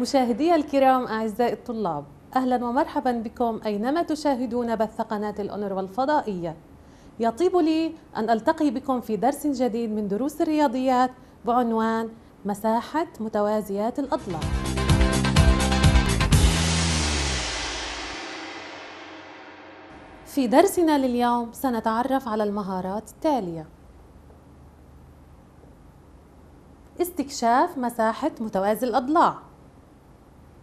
مشاهدي الكرام أعزائي الطلاب أهلا ومرحبا بكم أينما تشاهدون بث قناة الأونروا الفضائية يطيب لي أن ألتقي بكم في درس جديد من دروس الرياضيات بعنوان مساحة متوازيات الأضلاع في درسنا لليوم سنتعرف على المهارات التالية استكشاف مساحة متوازي الأضلاع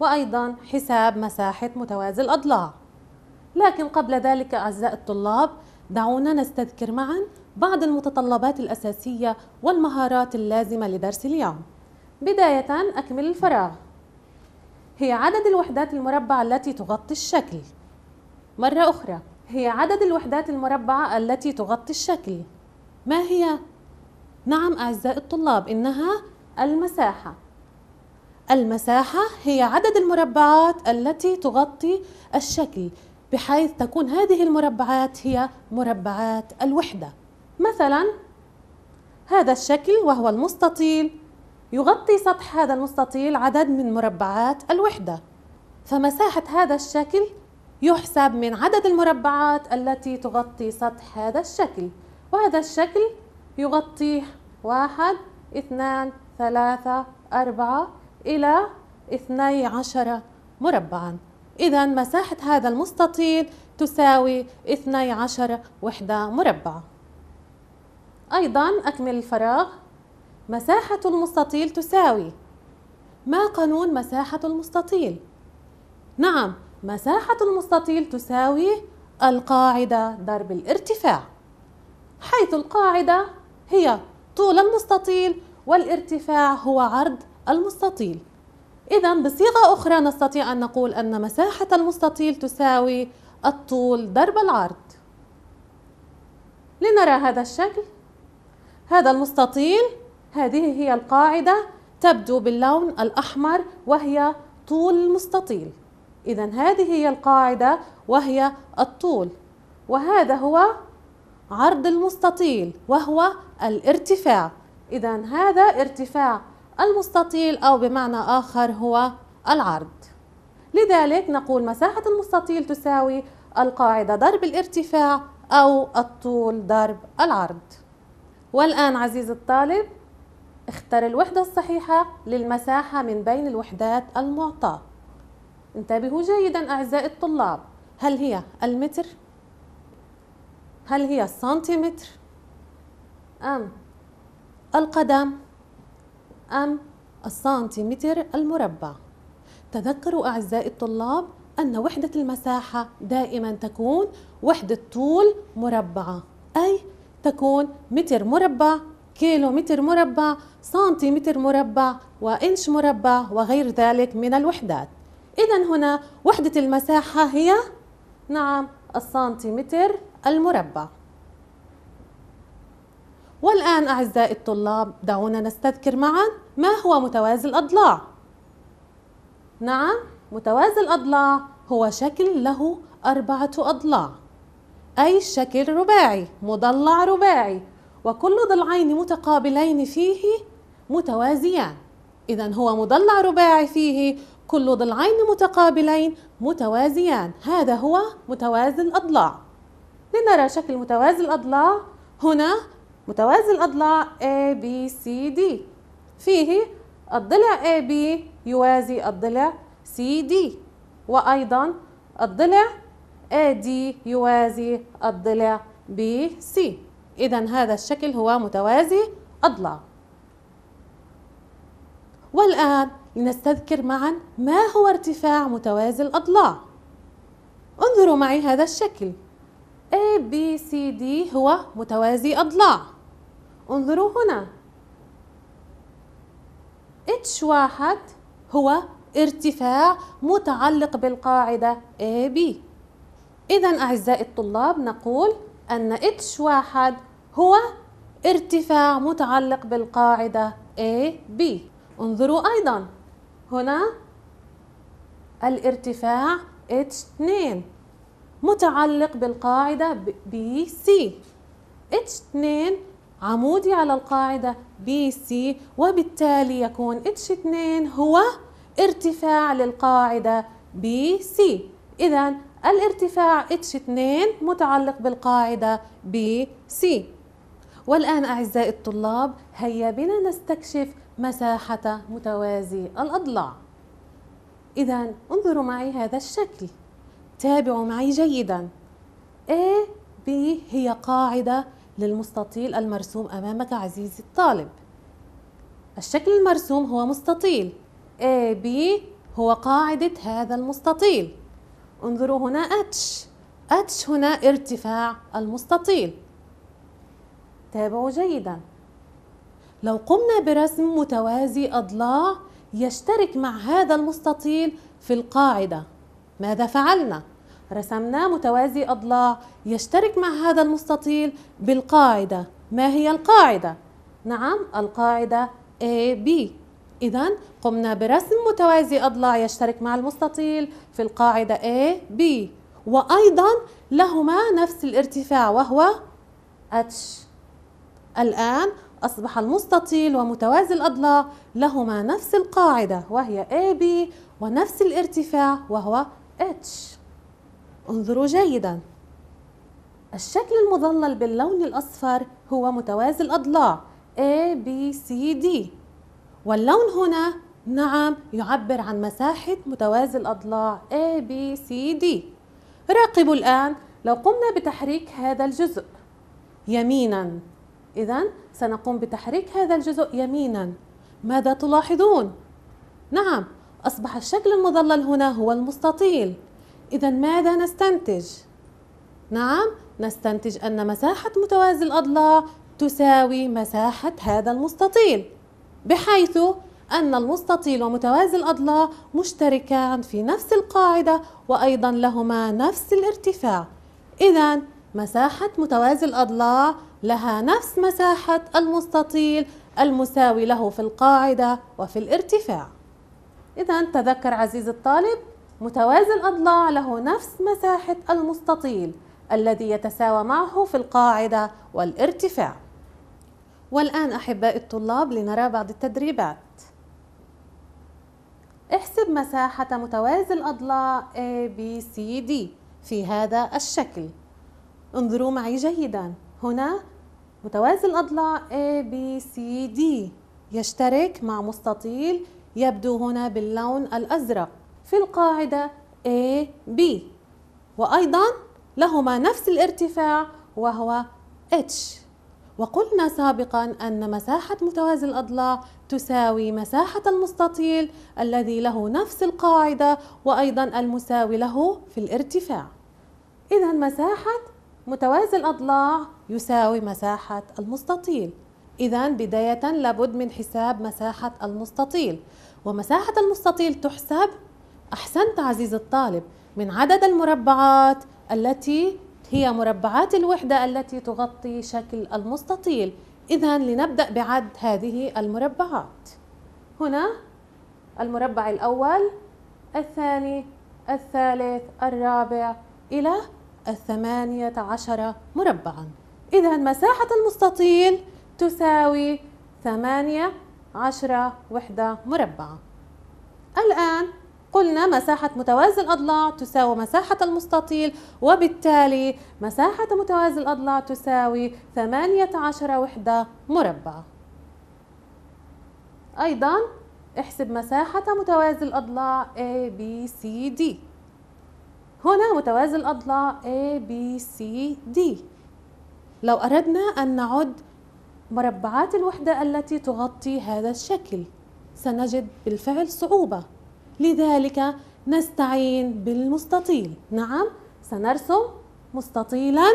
وأيضا حساب مساحة متوازي الأضلاع لكن قبل ذلك أعزائي الطلاب دعونا نستذكر معا بعض المتطلبات الأساسية والمهارات اللازمة لدرس اليوم بداية أكمل الفراغ هي عدد الوحدات المربعة التي تغطي الشكل مرة أخرى هي عدد الوحدات المربعة التي تغطي الشكل ما هي؟ نعم أعزائي الطلاب إنها المساحة المساحة هي عدد المربعات التي تغطي الشكل بحيث تكون هذه المربعات هي مربعات الوحدة مثلا هذا الشكل وهو المستطيل يغطي سطح هذا المستطيل عدد من مربعات الوحدة فمساحة هذا الشكل يحسب من عدد المربعات التي تغطي سطح هذا الشكل وهذا الشكل يغطيه واحد اثنان ثلاثة أربعة إلى 12 مربعاً إذا مساحة هذا المستطيل تساوي 12 وحدة مربعة أيضا أكمل الفراغ مساحة المستطيل تساوي ما قانون مساحة المستطيل؟ نعم مساحة المستطيل تساوي القاعدة ضرب الارتفاع حيث القاعدة هي طول المستطيل والارتفاع هو عرض المستطيل إذا بصيغة أخرى نستطيع أن نقول أن مساحة المستطيل تساوي الطول ضرب العرض لنرى هذا الشكل هذا المستطيل هذه هي القاعدة تبدو باللون الأحمر وهي طول المستطيل إذا هذه هي القاعدة وهي الطول وهذا هو عرض المستطيل وهو الارتفاع إذا هذا ارتفاع المستطيل أو بمعنى آخر هو العرض لذلك نقول مساحة المستطيل تساوي القاعدة ضرب الارتفاع أو الطول ضرب العرض والآن عزيزي الطالب اختر الوحدة الصحيحة للمساحة من بين الوحدات المعطاة انتبهوا جيدا أعزائي الطلاب هل هي المتر؟ هل هي السنتيمتر؟ أم القدم؟ أم السنتيمتر المربع تذكروا أعزائي الطلاب أن وحدة المساحة دائما تكون وحدة طول مربعة أي تكون متر مربع كيلو متر مربع سنتيمتر مربع وإنش مربع وغير ذلك من الوحدات إذا هنا وحدة المساحة هي نعم السنتيمتر المربع والآن أعزائي الطلاب دعونا نستذكر معا ما هو متوازي الأضلاع نعم متوازي الأضلاع هو شكل له أربعة أضلاع أي شكل رباعي مضلع رباعي وكل ضلعين متقابلين فيه متوازيان إذا هو مضلع رباعي فيه كل ضلعين متقابلين متوازيان هذا هو متوازي الأضلاع لنرى شكل متوازي الأضلاع هنا متوازي الأضلاع ABCD فيه الضلع AB يوازي الضلع CD وأيضا الضلع AD يوازي الضلع BC إذا هذا الشكل هو متوازي أضلاع والآن لنستذكر معا ما هو ارتفاع متوازي الأضلاع انظروا معي هذا الشكل ABCD هو متوازي أضلاع انظروا هنا H1 هو ارتفاع متعلق بالقاعدة AB إذا أعزائي الطلاب نقول أن h H1 هو ارتفاع متعلق بالقاعدة AB انظروا أيضا هنا الارتفاع H2 متعلق بالقاعدة BC H2 عمودي على القاعدة بي سي وبالتالي يكون اتش 2 هو ارتفاع للقاعدة بي سي إذا الارتفاع اتش 2 متعلق بالقاعدة بي سي والآن أعزائي الطلاب هيا بنا نستكشف مساحة متوازي الأضلاع إذا انظروا معي هذا الشكل تابعوا معي جيدا A B هي قاعدة للمستطيل المرسوم أمامك عزيزي الطالب الشكل المرسوم هو مستطيل AB هو قاعدة هذا المستطيل انظروا هنا H H هنا ارتفاع المستطيل تابعوا جيدا لو قمنا برسم متوازي أضلاع يشترك مع هذا المستطيل في القاعدة ماذا فعلنا؟ رسمنا متوازي أضلاع يشترك مع هذا المستطيل بالقاعدة ما هي القاعدة؟ نعم القاعدة AB إذا قمنا برسم متوازي أضلاع يشترك مع المستطيل في القاعدة AB وأيضا لهما نفس الارتفاع وهو H الآن أصبح المستطيل ومتوازي الأضلاع لهما نفس القاعدة وهي AB ونفس الارتفاع وهو H انظروا جيدا الشكل المظلل باللون الأصفر هو متوازي الأضلاع A, B, C, D واللون هنا نعم يعبر عن مساحة متوازي الأضلاع A, B, C, D راقبوا الآن لو قمنا بتحريك هذا الجزء يمينا إذا سنقوم بتحريك هذا الجزء يمينا ماذا تلاحظون؟ نعم أصبح الشكل المظلل هنا هو المستطيل إذا ماذا نستنتج؟ نعم نستنتج أن مساحة متوازي الأضلاع تساوي مساحة هذا المستطيل بحيث أن المستطيل ومتوازي الأضلاع مشتركان في نفس القاعدة وأيضا لهما نفس الارتفاع إذا مساحة متوازي الأضلاع لها نفس مساحة المستطيل المساوي له في القاعدة وفي الارتفاع إذا تذكر عزيزي الطالب متوازي الأضلاع له نفس مساحة المستطيل الذي يتساوى معه في القاعدة والارتفاع والآن أحباء الطلاب لنرى بعض التدريبات احسب مساحة متوازي الأضلاع ABCD في هذا الشكل انظروا معي جيدا هنا متوازي الأضلاع ABCD يشترك مع مستطيل يبدو هنا باللون الأزرق في القاعدة AB وأيضا لهما نفس الارتفاع وهو H وقلنا سابقا أن مساحة متوازي الأضلاع تساوي مساحة المستطيل الذي له نفس القاعدة وأيضا المساوي له في الارتفاع إذا مساحة متوازي الأضلاع يساوي مساحة المستطيل إذا بداية لابد من حساب مساحة المستطيل ومساحة المستطيل تحسب أحسنت عزيز الطالب من عدد المربعات التي هي مربعات الوحدة التي تغطي شكل المستطيل إذا لنبدأ بعد هذه المربعات هنا المربع الأول الثاني الثالث الرابع إلى الثمانية عشر مربعا إذا مساحة المستطيل تساوي ثمانية عشر وحدة مربعة الآن قلنا مساحة متوازي الأضلاع تساوي مساحة المستطيل وبالتالي مساحة متوازي الأضلاع تساوي 18 وحدة مربعة أيضا احسب مساحة متوازي الأضلاع ABCD هنا متوازي الأضلاع ABCD لو أردنا أن نعد مربعات الوحدة التي تغطي هذا الشكل سنجد بالفعل صعوبة لذلك نستعين بالمستطيل نعم سنرسم مستطيلا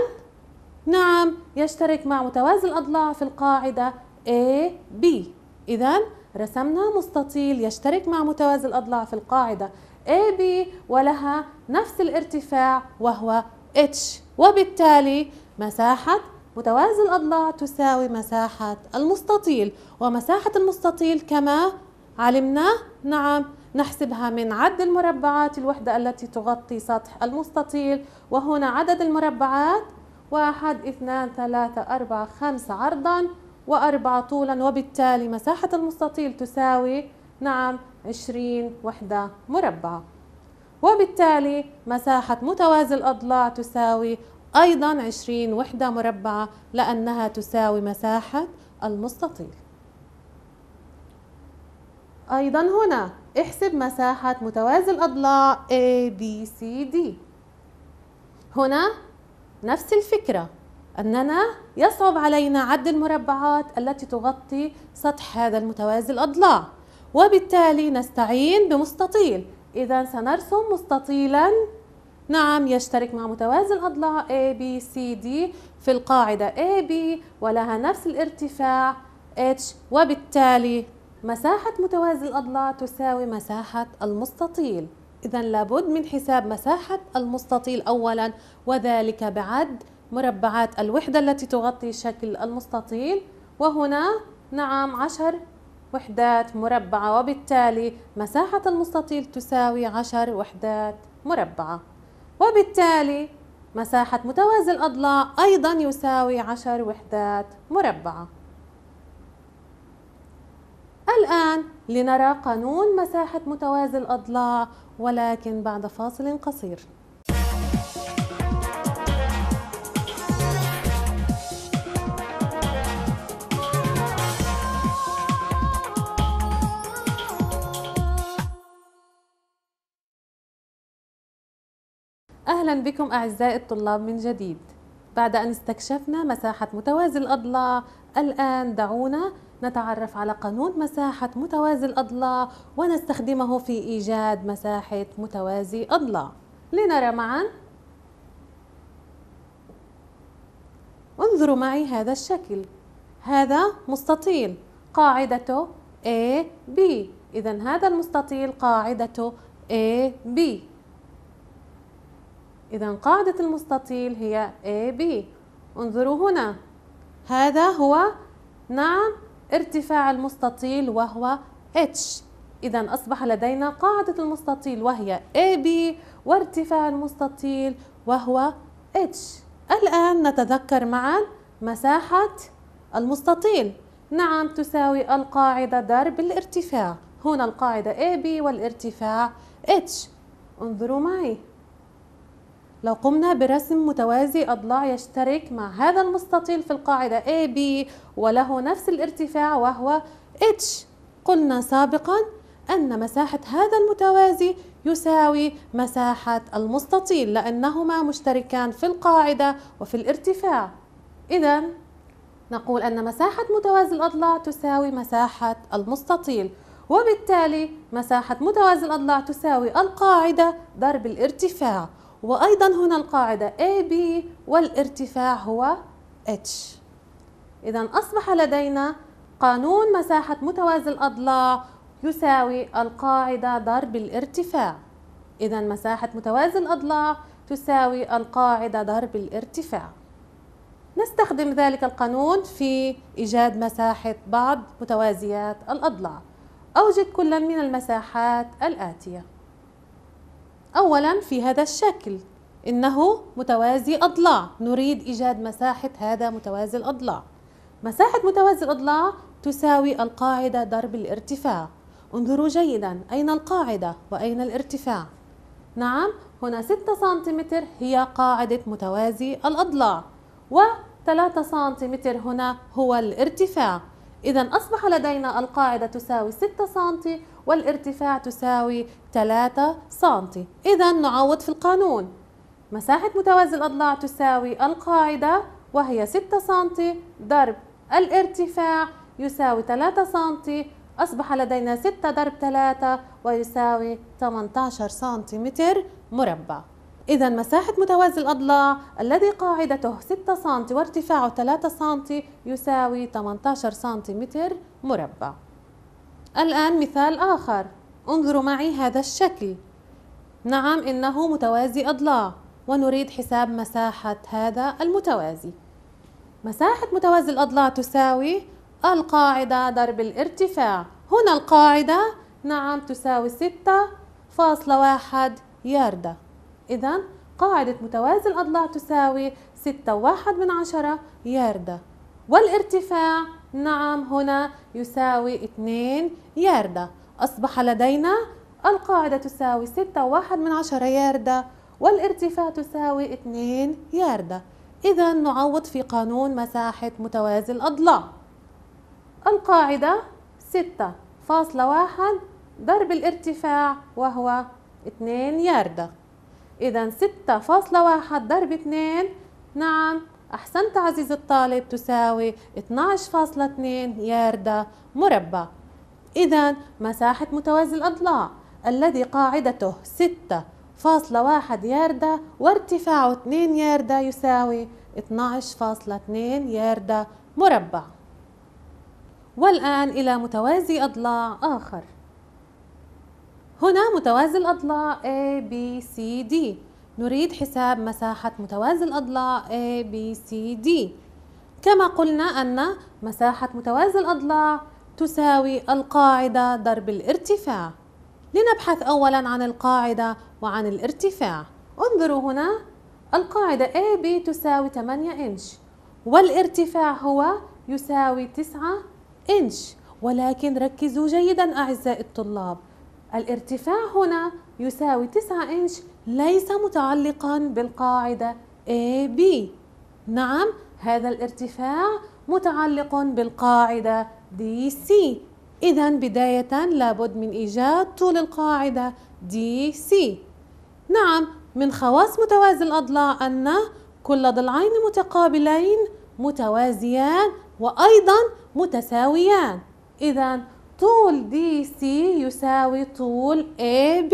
نعم يشترك مع متوازي الأضلاع في القاعدة A B إذا رسمنا مستطيل يشترك مع متوازي الأضلاع في القاعدة A B ولها نفس الارتفاع وهو H وبالتالي مساحة متوازي الأضلاع تساوي مساحة المستطيل ومساحة المستطيل كما علمنا نعم نحسبها من عد المربعات الوحدة التي تغطي سطح المستطيل وهنا عدد المربعات واحد اثنان ثلاثة أربعة خمسة عرضا وأربعة طولا وبالتالي مساحة المستطيل تساوي نعم عشرين وحدة مربعة وبالتالي مساحة متوازي الأضلاع تساوي أيضا عشرين وحدة مربعة لأنها تساوي مساحة المستطيل أيضا هنا احسب مساحة متوازي الأضلاع ABCD هنا نفس الفكرة أننا يصعب علينا عد المربعات التي تغطي سطح هذا المتوازي الأضلاع وبالتالي نستعين بمستطيل إذا سنرسم مستطيلا نعم يشترك مع متوازي الأضلاع A B C D في القاعدة A B ولها نفس الارتفاع H وبالتالي مساحة متوازي الأضلاع تساوي مساحة المستطيل إذا لابد من حساب مساحة المستطيل أولا وذلك بعد مربعات الوحدة التي تغطي شكل المستطيل وهنا نعم عشر وحدات مربعة وبالتالي مساحة المستطيل تساوي عشر وحدات مربعة وبالتالي مساحة متوازي الأضلاع أيضا يساوي عشر وحدات مربعة الآن لنرى قانون مساحة متوازي الأضلاع ولكن بعد فاصل قصير أهلا بكم أعزائي الطلاب من جديد بعد أن استكشفنا مساحة متوازي الأضلاع الآن دعونا نتعرف على قانون مساحة متوازي الأضلاع ونستخدمه في إيجاد مساحة متوازي أضلاع لنرى معا انظروا معي هذا الشكل هذا مستطيل قاعدته A B إذا هذا المستطيل قاعدته A B إذا قاعدة المستطيل هي A B انظروا هنا هذا هو نعم ارتفاع المستطيل وهو H إذا أصبح لدينا قاعدة المستطيل وهي AB وارتفاع المستطيل وهو H الآن نتذكر معا مساحة المستطيل نعم تساوي القاعدة ضرب الارتفاع هنا القاعدة AB والارتفاع H انظروا معي لو قمنا برسم متوازي أضلاع يشترك مع هذا المستطيل في القاعدة AB وله نفس الارتفاع وهو H قلنا سابقا أن مساحة هذا المتوازي يساوي مساحة المستطيل لأنهما مشتركان في القاعدة وفي الارتفاع إذا نقول أن مساحة متوازي الأضلاع تساوي مساحة المستطيل وبالتالي مساحة متوازي الأضلاع تساوي القاعدة ضرب الارتفاع وأيضا هنا القاعدة AB والارتفاع هو H إذا أصبح لدينا قانون مساحة متوازي الأضلاع يساوي القاعدة ضرب الارتفاع إذا مساحة متوازي الأضلاع تساوي القاعدة ضرب الارتفاع نستخدم ذلك القانون في إيجاد مساحة بعض متوازيات الأضلاع أوجد كلا من المساحات الآتية أولا في هذا الشكل إنه متوازي أضلاع نريد إيجاد مساحة هذا متوازي الأضلاع مساحة متوازي الأضلاع تساوي القاعدة ضرب الارتفاع انظروا جيدا أين القاعدة وأين الارتفاع نعم هنا 6 سنتيمتر هي قاعدة متوازي الأضلاع و3 سنتيمتر هنا هو الارتفاع إذا أصبح لدينا القاعدة تساوي 6 سنتيمتر والارتفاع تساوي 3 سم إذا نعوض في القانون مساحة متوازي الأضلاع تساوي القاعدة وهي 6 سم ضرب الارتفاع يساوي 3 سم أصبح لدينا 6 ضرب 3 ويساوي 18 سم مربع إذا مساحة متوازي الأضلاع الذي قاعدته 6 سم وارتفاعه 3 سم يساوي 18 سم مربع الآن مثال آخر انظروا معي هذا الشكل نعم إنه متوازي أضلاع ونريد حساب مساحة هذا المتوازي مساحة متوازي الأضلاع تساوي القاعدة ضرب الارتفاع هنا القاعدة نعم تساوي ستة فاصلة واحد ياردة إذا قاعدة متوازي الأضلاع تساوي ستة واحد من عشرة ياردة والارتفاع نعم هنا يساوي 2 ياردة أصبح لدينا القاعدة تساوي 6 واحد من عشرة ياردة والارتفاع تساوي 2 ياردة إذا نعوض في قانون مساحة متوازي الأضلاع القاعدة 6.1 ضرب الارتفاع وهو 2 ياردة إذا 6.1 ضرب 2 نعم أحسنت عزيزي الطالب تساوي 12.2 ياردة مربع إذا مساحة متوازي الأضلاع الذي قاعدته 6.1 ياردة وارتفاعه 2 ياردة يساوي 12.2 ياردة مربع والآن إلى متوازي أضلاع آخر هنا متوازي الأضلاع A, B, C, D نريد حساب مساحة متوازي الأضلاع A, B, C, D كما قلنا أن مساحة متوازي الأضلاع تساوي القاعدة ضرب الارتفاع لنبحث أولا عن القاعدة وعن الارتفاع انظروا هنا القاعدة AB تساوي 8 إنش والارتفاع هو يساوي 9 إنش ولكن ركزوا جيدا أعزائي الطلاب الارتفاع هنا يساوي 9 إنش ليس متعلقا بالقاعدة AB نعم هذا الارتفاع متعلق بالقاعدة DC إذا بداية لابد من إيجاد طول القاعدة DC نعم من خواص متوازي الأضلاع أن كل ضلعين متقابلين متوازيان وأيضا متساويان إذا طول DC يساوي طول AB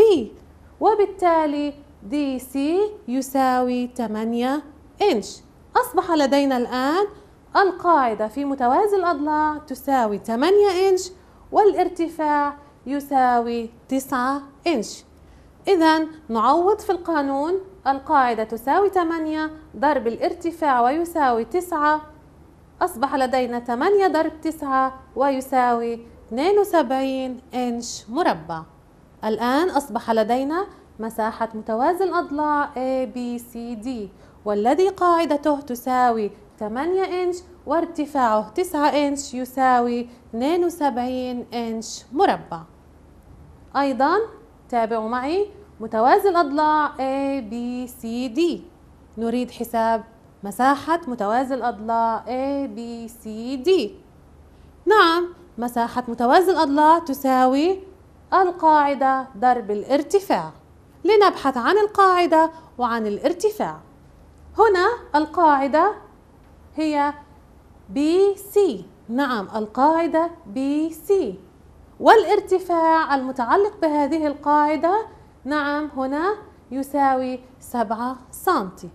وبالتالي دي سي يساوي 8 إنش أصبح لدينا الآن القاعدة في متوازي الأضلاع تساوي 8 إنش والارتفاع يساوي 9 إنش إذا نعوض في القانون القاعدة تساوي 8 ضرب الارتفاع ويساوي 9 أصبح لدينا 8 ضرب 9 ويساوي 72 إنش مربع الآن أصبح لدينا مساحة متوازي الأضلاع A, B, C, D والذي قاعدته تساوي 8 إنش وارتفاعه 9 إنش يساوي 72 إنش مربع أيضا تابعوا معي متوازي الأضلاع A, B, C, D نريد حساب مساحة متوازي الأضلاع A, B, C, D نعم مساحة متوازي الأضلاع تساوي القاعدة ضرب الارتفاع لنبحث عن القاعدة وعن الارتفاع هنا القاعدة هي بي سي نعم القاعدة بي سي والارتفاع المتعلق بهذه القاعدة نعم هنا يساوي 7 سنتي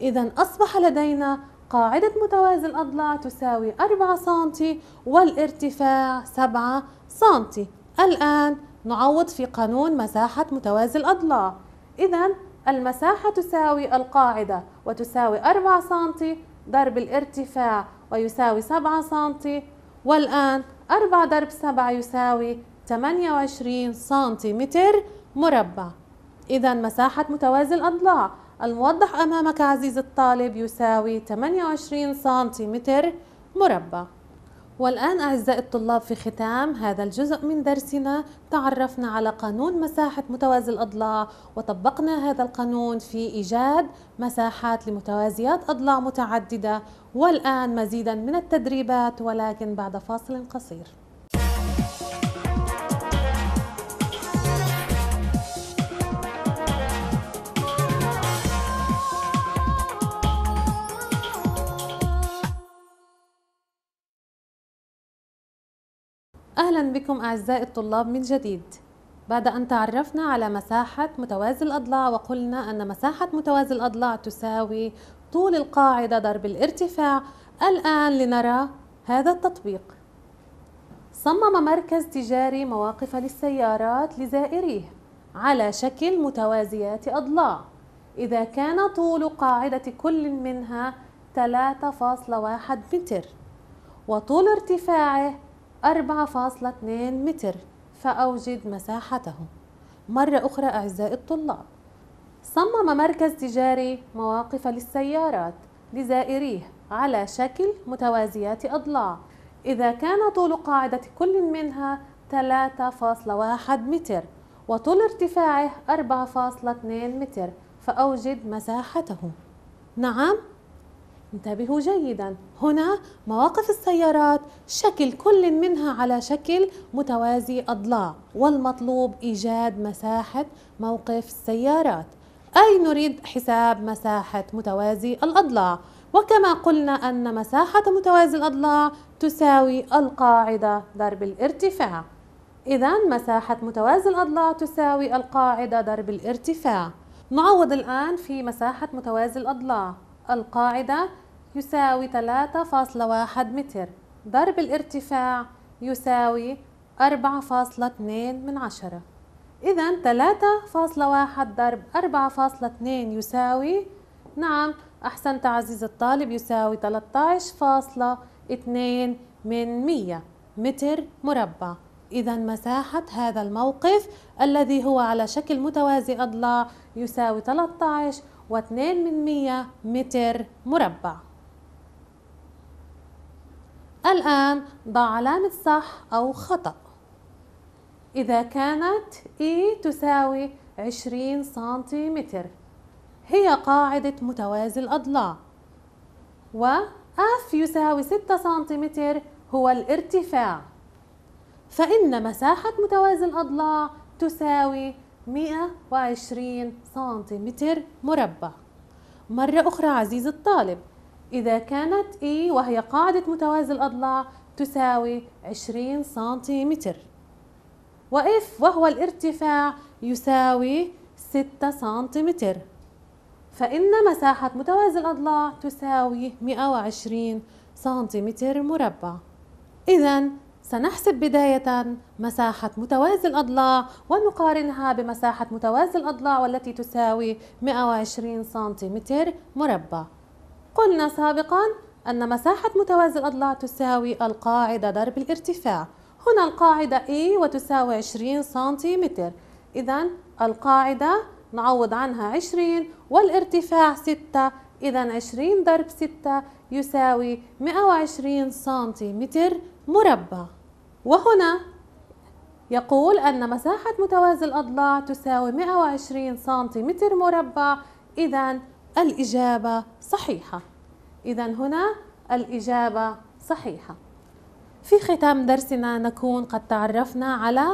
إذا أصبح لدينا قاعدة متوازي الأضلاع تساوي 4 سنتي والارتفاع 7 سنتي الآن نعوض في قانون مساحة متوازي الأضلاع إذا المساحة تساوي القاعدة وتساوي 4 سم ضرب الارتفاع ويساوي 7 سم والآن 4 ضرب 7 يساوي 28 سنتيمتر مربع إذا مساحة متوازي الأضلاع الموضح أمامك عزيز الطالب يساوي 28 سنتيمتر مربع والآن أعزائي الطلاب في ختام هذا الجزء من درسنا تعرفنا على قانون مساحة متوازي الأضلاع وطبقنا هذا القانون في إيجاد مساحات لمتوازيات أضلاع متعددة والآن مزيدا من التدريبات ولكن بعد فاصل قصير أهلا بكم أعزائي الطلاب من جديد بعد أن تعرفنا على مساحة متوازي الأضلاع وقلنا أن مساحة متوازي الأضلاع تساوي طول القاعدة ضرب الارتفاع الآن لنرى هذا التطبيق صمم مركز تجاري مواقف للسيارات لزائريه على شكل متوازيات أضلاع إذا كان طول قاعدة كل منها 3.1 متر وطول ارتفاعه 4.2 متر فأوجد مساحته مرة أخرى أعزائي الطلاب صمم مركز تجاري مواقف للسيارات لزائريه على شكل متوازيات أضلاع إذا كان طول قاعدة كل منها 3.1 متر وطول ارتفاعه 4.2 متر فأوجد مساحته نعم انتبهوا جيدا هنا مواقف السيارات شكل كل منها على شكل متوازي أضلاع والمطلوب إيجاد مساحة موقف السيارات أي نريد حساب مساحة متوازي الأضلاع وكما قلنا أن مساحة متوازي الأضلاع تساوي القاعدة ضرب الارتفاع إذا مساحة متوازي الأضلاع تساوي القاعدة ضرب الارتفاع نعوض الآن في مساحة متوازي الأضلاع القاعدة يساوي 3.1 متر ضرب الارتفاع يساوي 4.2 من عشرة إذا 3.1 ضرب 4.2 يساوي نعم أحسن تعزيز الطالب يساوي 13.2 من 100 متر مربع إذا مساحة هذا الموقف الذي هو على شكل متوازي أضلاع يساوي 13 و2 من مية متر مربع الآن ضع علامة صح أو خطأ إذا كانت E تساوي 20 سنتيمتر هي قاعدة متوازي الأضلاع و F يساوي 6 سنتيمتر هو الارتفاع فإن مساحة متوازي الأضلاع تساوي 120 سنتيمتر مربع مرة أخرى عزيزي الطالب إذا كانت E وهي قاعدة متوازي الأضلاع تساوي 20 سنتيمتر وإف وهو الارتفاع يساوي 6 سنتيمتر فإن مساحة متوازي الأضلاع تساوي 120 سنتيمتر مربع إذا سنحسب بداية مساحة متوازي الأضلاع ونقارنها بمساحة متوازي الأضلاع والتي تساوي 120 سنتيمتر مربع قلنا سابقا أن مساحة متوازي الأضلاع تساوي القاعدة ضرب الارتفاع هنا القاعدة E وتساوي 20 سنتيمتر إذا القاعدة نعوض عنها 20 والارتفاع 6 إذا 20 ضرب 6 يساوي 120 سنتيمتر مربع وهنا يقول أن مساحة متوازي الأضلاع تساوي 120 سنتيمتر مربع إذا الإجابة صحيحة إذا هنا الإجابة صحيحة في ختام درسنا نكون قد تعرفنا على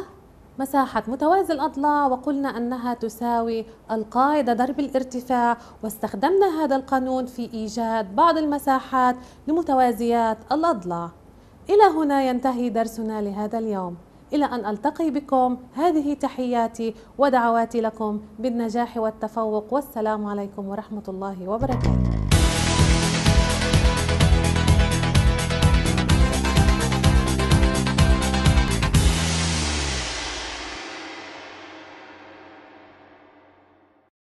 مساحة متوازي الأضلاع وقلنا أنها تساوي القاعدة ضرب الارتفاع واستخدمنا هذا القانون في إيجاد بعض المساحات لمتوازيات الأضلاع إلى هنا ينتهي درسنا لهذا اليوم إلى أن ألتقي بكم هذه تحياتي ودعواتي لكم بالنجاح والتفوق والسلام عليكم ورحمة الله وبركاته